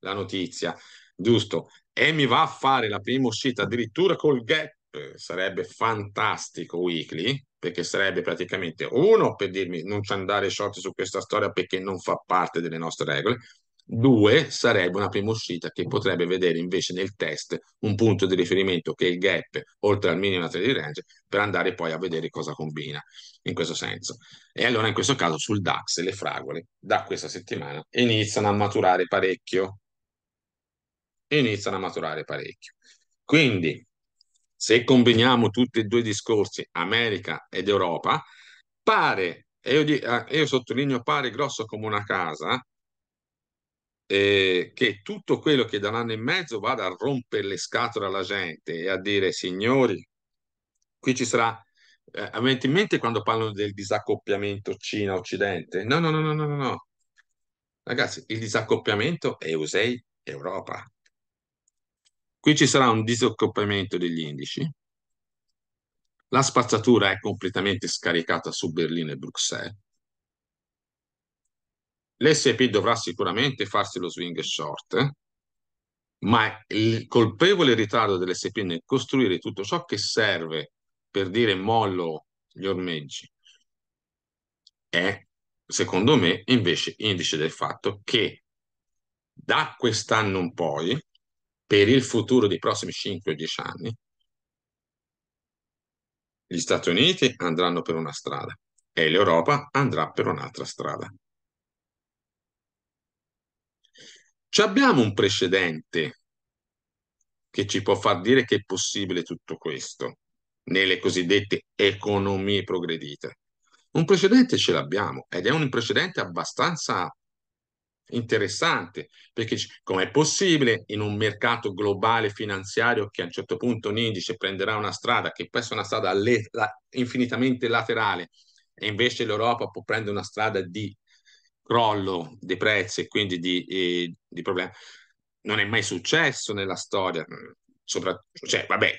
la notizia, giusto? E mi va a fare la prima uscita addirittura col gap, sarebbe fantastico weekly, perché sarebbe praticamente uno per dirmi non ci andare short su questa storia perché non fa parte delle nostre regole, due sarebbe una prima uscita che potrebbe vedere invece nel test un punto di riferimento che è il gap oltre al minimo di range per andare poi a vedere cosa combina in questo senso. E allora in questo caso sul DAX le fragole da questa settimana iniziano a maturare parecchio. Iniziano a maturare parecchio. Quindi se combiniamo tutti e due i discorsi, America ed Europa, pare, e io, ah, io, sottolineo pare grosso come una casa, eh, che tutto quello che da un anno e mezzo vada a rompere le scatole alla gente e a dire signori, qui ci sarà eh, avete in mente quando parlano del disaccoppiamento Cina-Occidente? No, no, no, no, no, no. Ragazzi, il disaccoppiamento è Eusei Europa. Qui ci sarà un disoccupamento degli indici. La spazzatura è completamente scaricata su Berlino e Bruxelles. L'SP dovrà sicuramente farsi lo swing short, ma il colpevole ritardo dell'SP nel costruire tutto ciò che serve per dire mollo gli ormeggi è, secondo me, invece indice del fatto che da quest'anno in poi per il futuro dei prossimi 5 o 10 anni, gli Stati Uniti andranno per una strada e l'Europa andrà per un'altra strada. Ci abbiamo un precedente che ci può far dire che è possibile tutto questo nelle cosiddette economie progredite. Un precedente ce l'abbiamo ed è un precedente abbastanza interessante, perché com'è possibile in un mercato globale finanziario che a un certo punto un indice prenderà una strada che poi è una strada le, la, infinitamente laterale e invece l'Europa può prendere una strada di crollo dei prezzi e quindi di, eh, di problemi? Non è mai successo nella storia, sopra, cioè, vabbè,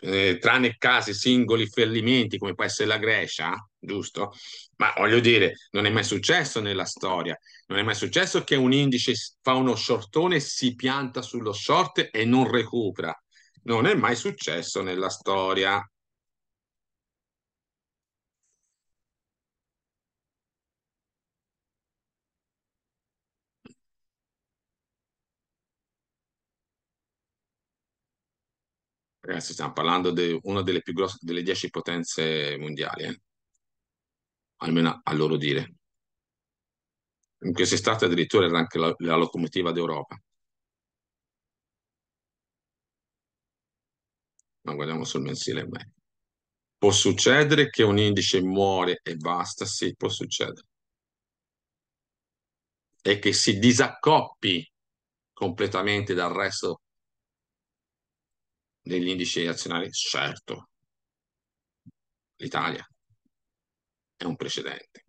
eh, tranne casi singoli fallimenti come può essere la Grecia, giusto? Ma voglio dire, non è mai successo nella storia, non è mai successo che un indice fa uno shortone, si pianta sullo short e non recupera. Non è mai successo nella storia. Ragazzi, stiamo parlando di una delle più grosse, delle 10 potenze mondiali. Eh? almeno a loro dire. In quest'estate addirittura era anche la, la locomotiva d'Europa. Ma guardiamo sul mensile. Beh. Può succedere che un indice muore e basta? Sì, può succedere. E che si disaccoppi completamente dal resto degli indici azionari? Certo. L'Italia è un precedente.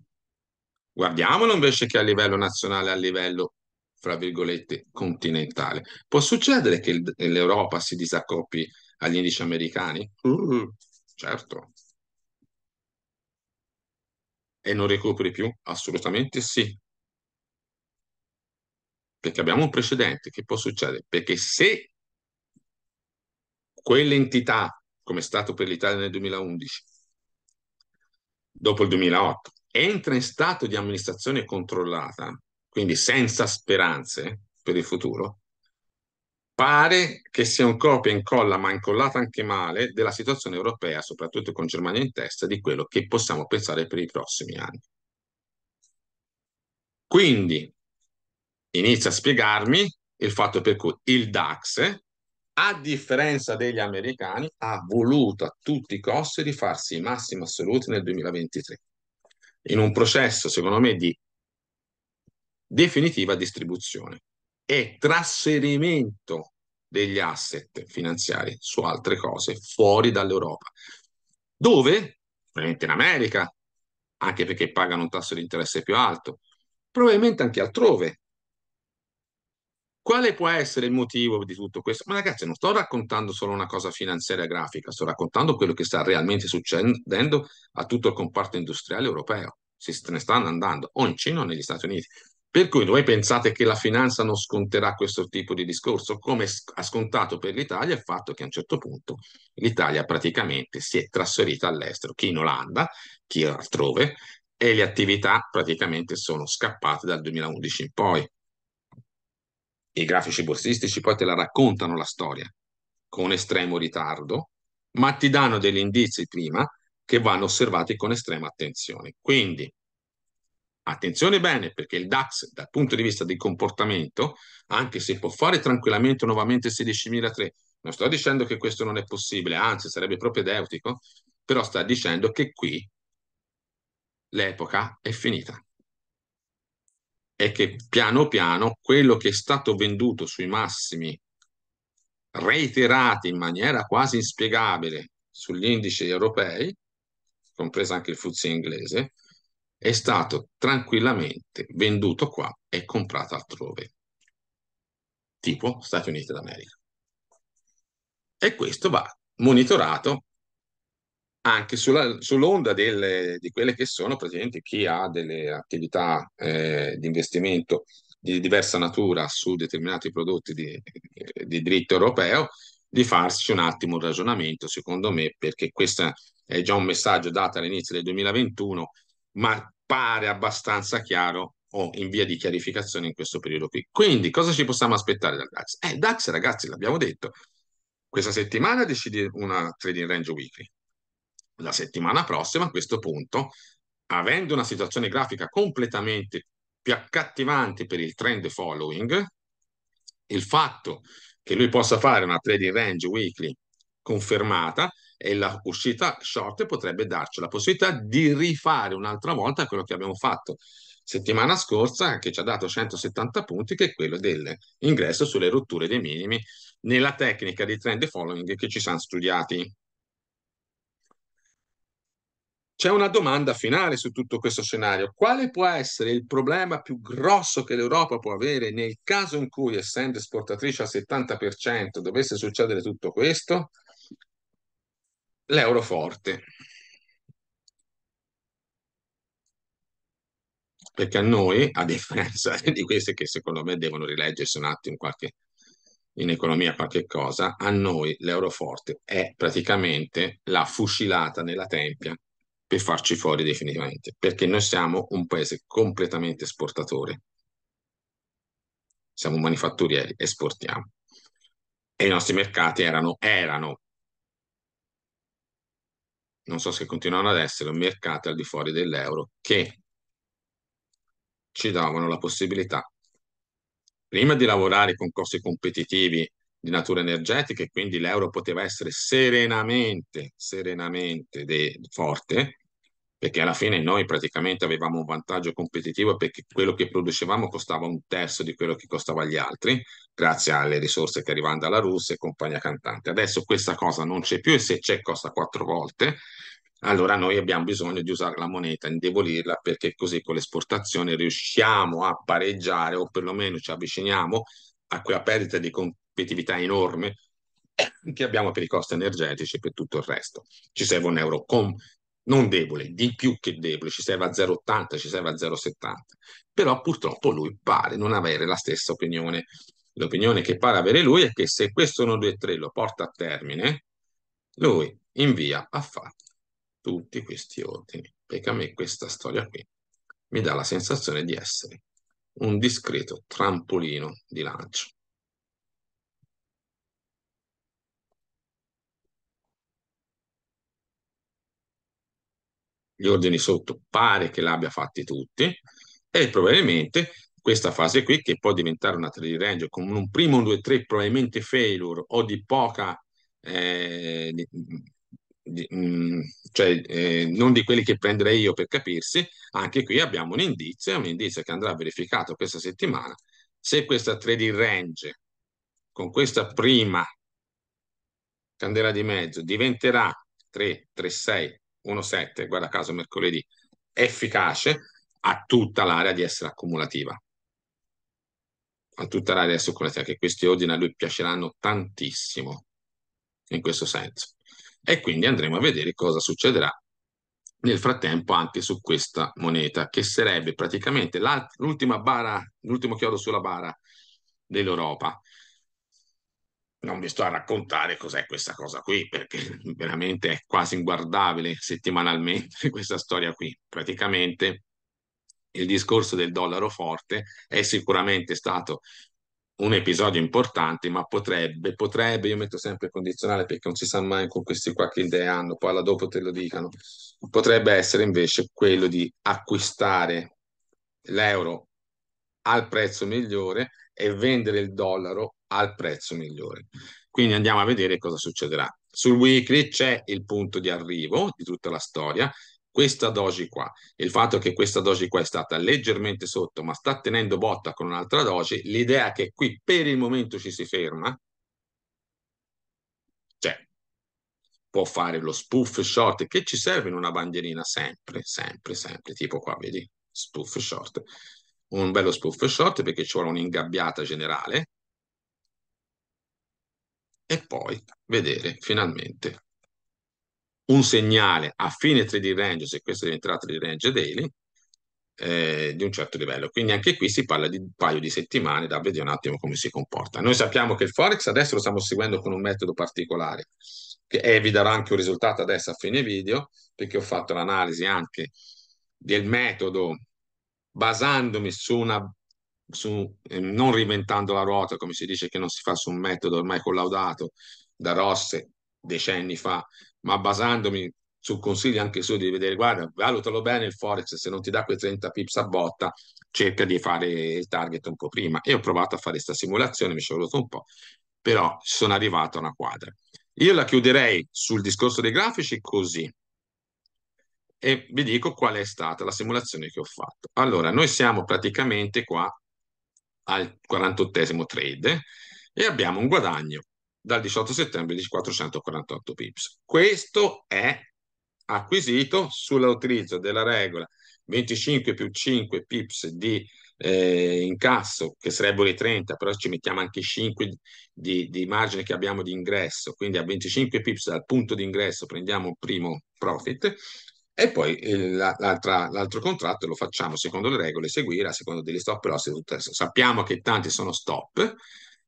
Guardiamolo invece che a livello nazionale, a livello, fra virgolette, continentale. Può succedere che l'Europa si disaccoppi agli indici americani? Uh, certo. E non recuperi più? Assolutamente sì. Perché abbiamo un precedente. Che può succedere? Perché se quell'entità, come è stato per l'Italia nel 2011, dopo il 2008, entra in stato di amministrazione controllata, quindi senza speranze per il futuro, pare che sia un copia e incolla, ma incollata anche male, della situazione europea, soprattutto con Germania in testa, di quello che possiamo pensare per i prossimi anni. Quindi inizia a spiegarmi il fatto per cui il DAX, a differenza degli americani, ha voluto a tutti i costi rifarsi i massimi assoluti nel 2023, in un processo, secondo me, di definitiva distribuzione e trasferimento degli asset finanziari su altre cose fuori dall'Europa, dove, probabilmente in America, anche perché pagano un tasso di interesse più alto, probabilmente anche altrove, quale può essere il motivo di tutto questo? Ma ragazzi, non sto raccontando solo una cosa finanziaria grafica, sto raccontando quello che sta realmente succedendo a tutto il comparto industriale europeo. Si ne stanno andando o in Cina o negli Stati Uniti. Per cui voi pensate che la finanza non sconterà questo tipo di discorso, come ha scontato per l'Italia il fatto che a un certo punto l'Italia praticamente si è trasferita all'estero, chi in Olanda, chi altrove, e le attività praticamente sono scappate dal 2011 in poi i grafici borsistici poi te la raccontano la storia con estremo ritardo, ma ti danno degli indizi prima che vanno osservati con estrema attenzione. Quindi attenzione bene perché il DAX dal punto di vista del comportamento, anche se può fare tranquillamente nuovamente 16.003, non sto dicendo che questo non è possibile, anzi sarebbe proprio propedeutico, però sta dicendo che qui l'epoca è finita è che piano piano quello che è stato venduto sui massimi reiterati in maniera quasi inspiegabile sugli indici europei, compresa anche il FTSE inglese, è stato tranquillamente venduto qua e comprato altrove, tipo Stati Uniti d'America. E questo va monitorato anche sulla, sull'onda delle, di quelle che sono, praticamente chi ha delle attività eh, di investimento di diversa natura su determinati prodotti di, di, diritto europeo, di farsi un attimo un ragionamento, secondo me, perché questo è già un messaggio dato all'inizio del 2021, ma pare abbastanza chiaro o in via di chiarificazione in questo periodo qui. Quindi cosa ci possiamo aspettare dal DAX? Eh, DAX, ragazzi, l'abbiamo detto, questa settimana decide una trading range weekly, la settimana prossima a questo punto, avendo una situazione grafica completamente più accattivante per il trend following, il fatto che lui possa fare una trading range weekly confermata e la uscita short potrebbe darci la possibilità di rifare un'altra volta quello che abbiamo fatto settimana scorsa che ci ha dato 170 punti che è quello dell'ingresso sulle rotture dei minimi nella tecnica di trend following che ci siamo studiati c'è una domanda finale su tutto questo scenario. Quale può essere il problema più grosso che l'Europa può avere nel caso in cui, essendo esportatrice al 70%, dovesse succedere tutto questo? L'euro forte. Perché a noi, a differenza di queste che secondo me devono rileggersi un attimo qualche, in economia qualche cosa, a noi l'euro forte è praticamente la fucilata nella tempia per farci fuori definitivamente, perché noi siamo un paese completamente esportatore. Siamo manifatturieri, esportiamo. E i nostri mercati erano, erano, non so se continuano ad essere, mercati al di fuori dell'euro che ci davano la possibilità prima di lavorare con costi competitivi di natura energetica e quindi l'euro poteva essere serenamente, serenamente de- forte, perché alla fine noi praticamente avevamo un vantaggio competitivo perché quello che producevamo costava un terzo di quello che costava gli altri, grazie alle risorse che arrivano dalla Russia e compagnia cantante. Adesso questa cosa non c'è più e se c'è costa quattro volte, allora noi abbiamo bisogno di usare la moneta, indebolirla, perché così con l'esportazione riusciamo a pareggiare o perlomeno ci avviciniamo a quella perdita di competitività enorme eh, che abbiamo per i costi energetici e per tutto il resto. Ci serve un euro com- non debole, di più che debole, ci serve a 0,80, ci serve a 0,70, però purtroppo lui pare non avere la stessa opinione. L'opinione che pare avere lui è che se questo 1-2-3 lo porta a termine, lui invia a fare tutti questi ordini, perché a me questa storia qui mi dà la sensazione di essere un discreto trampolino di lancio. gli ordini sotto pare che l'abbia fatti tutti e probabilmente questa fase qui che può diventare una 3D range con un primo 1-2-3 probabilmente failure o di poca eh, di, di, mh, mm, cioè eh, non di quelli che prenderei io per capirsi anche qui abbiamo un indizio è un indizio che andrà verificato questa settimana se questa 3D range con questa prima candela di mezzo diventerà 3, 3, 6, 1,7, guarda caso mercoledì, efficace, a tutta l'area di essere accumulativa. A tutta l'area di essere accumulativa, che questi ordini a lui piaceranno tantissimo, in questo senso. E quindi andremo a vedere cosa succederà nel frattempo anche su questa moneta, che sarebbe praticamente l'ultima bara, l'ultimo chiodo sulla bara dell'Europa non vi sto a raccontare cos'è questa cosa qui, perché veramente è quasi inguardabile settimanalmente questa storia qui. Praticamente il discorso del dollaro forte è sicuramente stato un episodio importante, ma potrebbe, potrebbe, io metto sempre il condizionale perché non si sa mai con questi qua che idee hanno, poi alla dopo te lo dicano, potrebbe essere invece quello di acquistare l'euro al prezzo migliore e vendere il dollaro al prezzo migliore. Quindi andiamo a vedere cosa succederà. Sul weekly c'è il punto di arrivo di tutta la storia, questa doji qua. Il fatto che questa doji qua è stata leggermente sotto, ma sta tenendo botta con un'altra doji, l'idea è che qui per il momento ci si ferma, cioè può fare lo spoof short che ci serve in una bandierina sempre, sempre, sempre, tipo qua, vedi? Spoof short. Un bello spoof short perché ci vuole un'ingabbiata generale, e poi vedere finalmente un segnale a fine 3D range, se questo diventerà 3D range daily, eh, di un certo livello. Quindi anche qui si parla di un paio di settimane da vedere un attimo come si comporta. Noi sappiamo che il Forex adesso lo stiamo seguendo con un metodo particolare che eh, vi darò anche un risultato adesso a fine video, perché ho fatto l'analisi anche del metodo basandomi su una su, eh, non reinventando la ruota, come si dice che non si fa su un metodo ormai collaudato da Rosse decenni fa, ma basandomi su consigli anche su di vedere, guarda, valutalo bene il Forex, se non ti dà quei 30 pips a botta, cerca di fare il target un po' prima. E ho provato a fare questa simulazione, mi ci è voluto un po', però sono arrivato a una quadra. Io la chiuderei sul discorso dei grafici così e vi dico qual è stata la simulazione che ho fatto. Allora, noi siamo praticamente qua al 48 trade e abbiamo un guadagno dal 18 settembre di 448 pips. Questo è acquisito sull'utilizzo della regola 25 più 5 pips di eh, incasso, che sarebbero i 30, però ci mettiamo anche 5 di, di, margine che abbiamo di ingresso, quindi a 25 pips dal punto di ingresso prendiamo il primo profit e poi eh, l'altro contratto lo facciamo secondo le regole seguire, a seconda degli stop loss e tutto adesso. Sappiamo che tanti sono stop,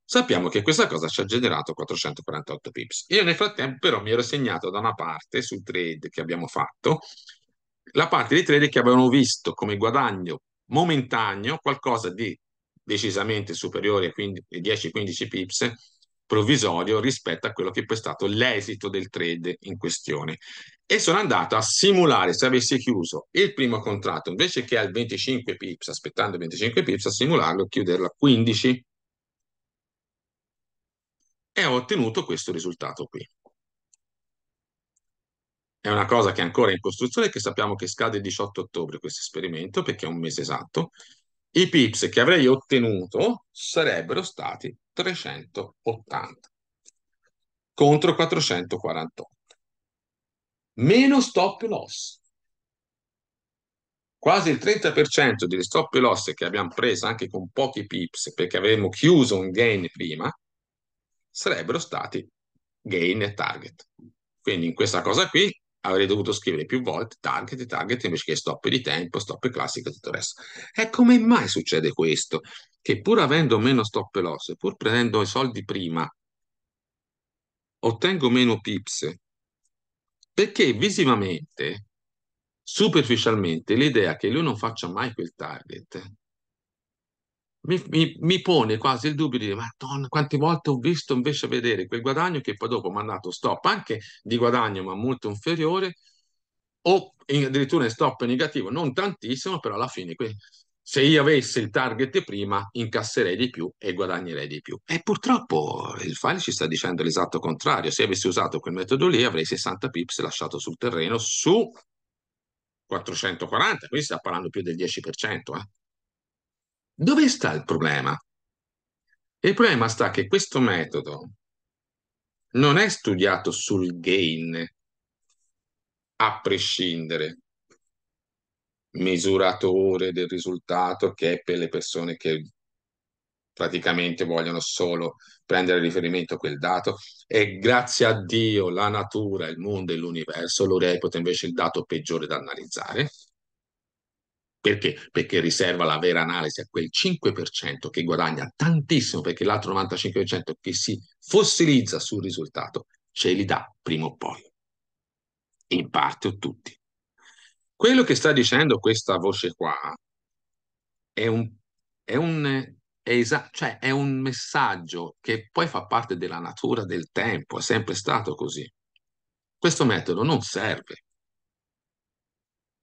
sappiamo che questa cosa ci ha generato 448 pips. Io nel frattempo però mi ero segnato da una parte sul trade che abbiamo fatto, la parte dei trade che avevano visto come guadagno momentaneo qualcosa di decisamente superiore ai 10-15 pips provvisorio rispetto a quello che poi è stato l'esito del trade in questione e sono andato a simulare se avessi chiuso il primo contratto invece che al 25 pips, aspettando 25 pips, a simularlo e chiuderlo a 15 e ho ottenuto questo risultato qui. È una cosa che è ancora in costruzione che sappiamo che scade il 18 ottobre questo esperimento perché è un mese esatto. I pips che avrei ottenuto sarebbero stati 380 contro 448 meno stop loss. Quasi il 30% delle stop loss che abbiamo preso anche con pochi pips perché avevamo chiuso un gain prima sarebbero stati gain e target. Quindi in questa cosa qui avrei dovuto scrivere più volte target e target invece che stop di tempo, stop classico e tutto il resto. E come mai succede questo? Che pur avendo meno stop loss, pur prendendo i soldi prima, ottengo meno pips perché visivamente, superficialmente, l'idea che lui non faccia mai quel target mi, mi, mi, pone quasi il dubbio di dire, madonna, quante volte ho visto invece vedere quel guadagno che poi dopo mi ha dato stop anche di guadagno, ma molto inferiore, o in, addirittura stop negativo, non tantissimo, però alla fine se io avessi il target prima incasserei di più e guadagnerei di più. E purtroppo il file ci sta dicendo l'esatto contrario. Se avessi usato quel metodo lì avrei 60 pips lasciato sul terreno su 440, quindi sta parlando più del 10%. Eh. Dove sta il problema? Il problema sta che questo metodo non è studiato sul gain a prescindere, misuratore del risultato che è per le persone che praticamente vogliono solo prendere riferimento a quel dato e grazie a Dio la natura, il mondo e l'universo lo reputa invece il dato peggiore da analizzare. Perché? Perché riserva la vera analisi a quel 5% che guadagna tantissimo perché l'altro 95% che si fossilizza sul risultato ce li dà prima o poi. In parte o tutti. Quello che sta dicendo questa voce qua è un, è un è esa- cioè è un messaggio che poi fa parte della natura del tempo, è sempre stato così. Questo metodo non serve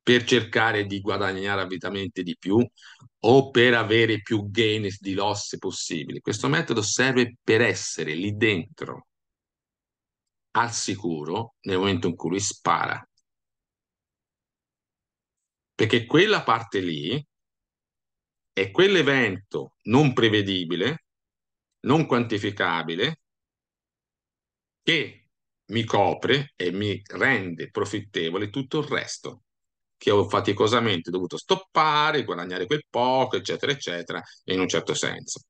per cercare di guadagnare avvitamente di più o per avere più gain di loss possibili. Questo metodo serve per essere lì dentro al sicuro nel momento in cui lui spara perché quella parte lì è quell'evento non prevedibile, non quantificabile, che mi copre e mi rende profittevole tutto il resto che ho faticosamente dovuto stoppare, guadagnare quel poco, eccetera, eccetera, in un certo senso.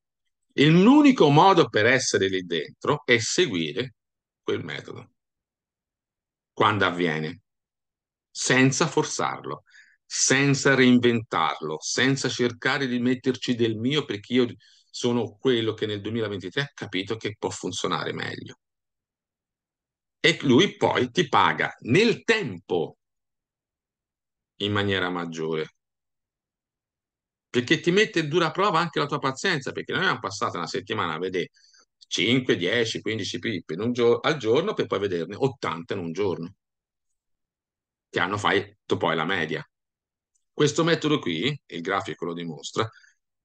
L'unico modo per essere lì dentro è seguire quel metodo, quando avviene, senza forzarlo, senza reinventarlo, senza cercare di metterci del mio perché io sono quello che nel 2023 ha capito che può funzionare meglio. E lui poi ti paga nel tempo in maniera maggiore. Perché ti mette in dura prova anche la tua pazienza, perché noi abbiamo passato una settimana a vedere 5, 10, 15 pippe gio- al giorno per poi vederne 80 in un giorno. Che hanno fatto poi la media. Questo metodo qui, il grafico lo dimostra,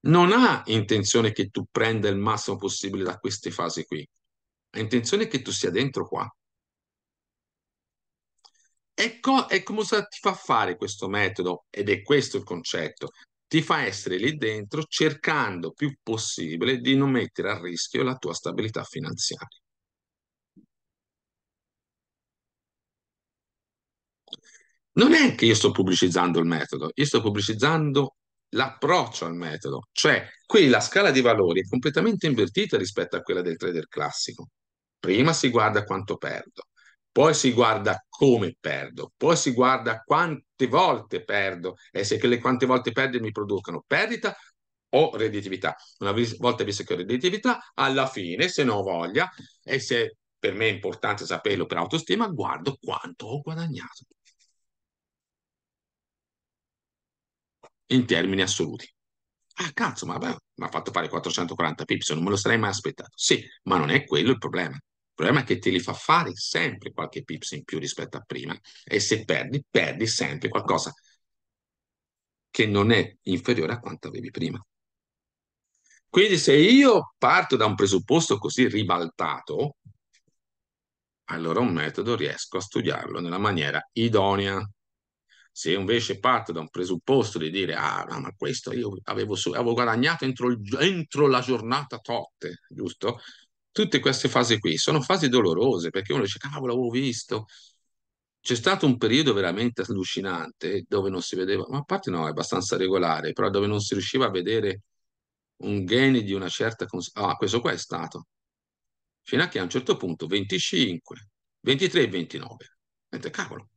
non ha intenzione che tu prenda il massimo possibile da queste fasi qui, ha intenzione che tu sia dentro qua. Ecco, è come ti fa fare questo metodo, ed è questo il concetto, ti fa essere lì dentro cercando più possibile di non mettere a rischio la tua stabilità finanziaria. Non è che io sto pubblicizzando il metodo, io sto pubblicizzando l'approccio al metodo, cioè qui la scala di valori è completamente invertita rispetto a quella del trader classico. Prima si guarda quanto perdo, poi si guarda come perdo, poi si guarda quante volte perdo e se quelle quante volte perdo mi producono perdita o redditività. Una volta visto che ho redditività, alla fine, se non ho voglia e se per me è importante saperlo per autostima, guardo quanto ho guadagnato. in termini assoluti. Ah, cazzo, ma mi ha fatto fare 440 pips, non me lo sarei mai aspettato. Sì, ma non è quello il problema. Il problema è che te li fa fare sempre qualche pips in più rispetto a prima e se perdi, perdi sempre qualcosa che non è inferiore a quanto avevi prima. Quindi se io parto da un presupposto così ribaltato, allora un metodo riesco a studiarlo nella maniera idonea. Se invece parto da un presupposto di dire, ah, no, ma questo io avevo, avevo guadagnato entro, il- entro, la giornata totte, giusto? Tutte queste fasi qui sono fasi dolorose perché uno dice, cavolo, ah, l'avevo visto. C'è stato un periodo veramente allucinante dove non si vedeva, ma a parte no, è abbastanza regolare, però dove non si riusciva a vedere un gain di una certa... Cons- ah, questo qua è stato. Fino a che a un certo punto, 25, 23 e 29. Mentre, cavolo,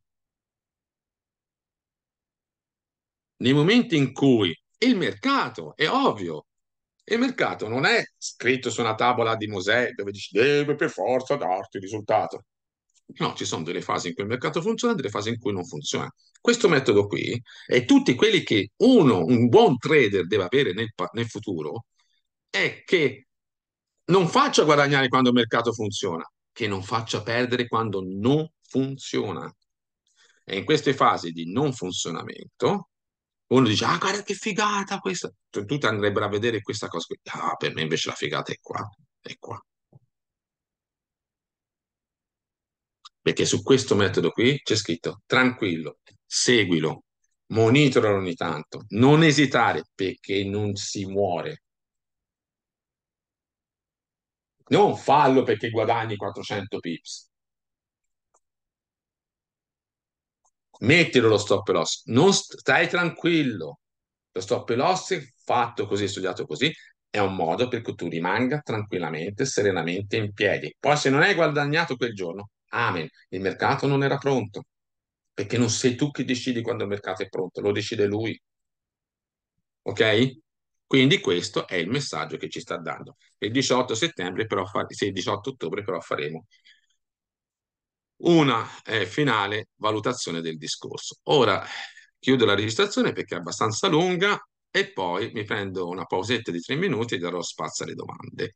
nei momenti in cui il mercato, è ovvio, il mercato non è scritto su una tavola di Mosè dove dici deve eh, per forza darti il risultato. No, ci sono delle fasi in cui il mercato funziona e delle fasi in cui non funziona. Questo metodo qui e tutti quelli che uno, un buon trader deve avere nel, nel futuro è che non faccia guadagnare quando il mercato funziona, che non faccia perdere quando non funziona. E in queste fasi di non funzionamento uno dice, ah, guarda che figata questa. Tutti andrebbero a vedere questa cosa. Ah, per me invece la figata è qua, è qua. Perché su questo metodo qui c'è scritto, tranquillo, seguilo, monitoralo ogni tanto, non esitare perché non si muore. Non fallo perché guadagni 400 pips. mettilo lo stop loss, non stai tranquillo. Lo stop loss fatto così, studiato così, è un modo per cui tu rimanga tranquillamente, serenamente in piedi. Poi se non hai guadagnato quel giorno, amen, il mercato non era pronto, perché non sei tu che decidi quando il mercato è pronto, lo decide lui. Ok? Quindi questo è il messaggio che ci sta dando. Il 18 settembre però, il 18 ottobre però faremo una eh, finale valutazione del discorso. Ora chiudo la registrazione perché è abbastanza lunga e poi mi prendo una pausetta di tre minuti e darò spazio alle domande.